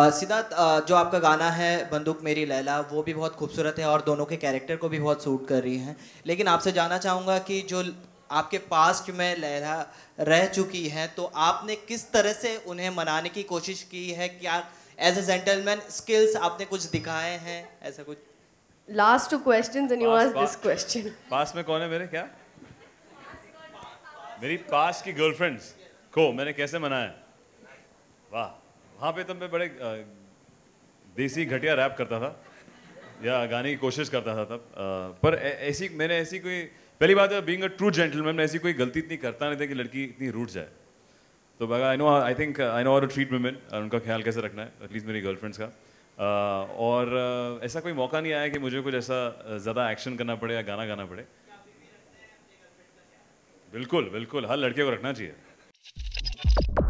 सिद्धार्थ जो आपका गाना है बंदूक मेरी लैला वो भी बहुत खूबसूरत है और दोनों के कैरेक्टर को भी बहुत सूट कर रही हैं लेकिन आपसे जानना चाहूँगा कि जो आपके पास्ट में लैला रह चुकी है तो आपने किस तरह से उन्हें मनाने की कोशिश की है क्या एज ए जेंटलमैन स्किल्स आपने कुछ दिखाए हैं ऐसा कुछ last two question this question पास में कौन है मेरे क्या मेरी पास की गर्लफ्रेंड्स को मैंने कैसे मनाया वाह वहाँ पे तो मैं बड़े देसी घटिया रैप करता था या गाने की कोशिश करता था तब पर ऐसी मैंने ऐसी कोई पहली बात है बींग अ ट्रू जेंटलमैन मैं ऐसी कोई गलती इतनी करता नहीं था कि लड़की इतनी रूट जाए तो बगा I know I think I know और ट्रीट वुमेन उनका ख्याल कैसे रखना है एटलीस्ट मेरी गर्लफ्रेंड्स का Uh, और uh, ऐसा कोई मौका नहीं आया कि मुझे कुछ ऐसा ज़्यादा एक्शन करना पड़े या गाना गाना पड़े बिल्कुल बिल्कुल हर लड़के को रखना चाहिए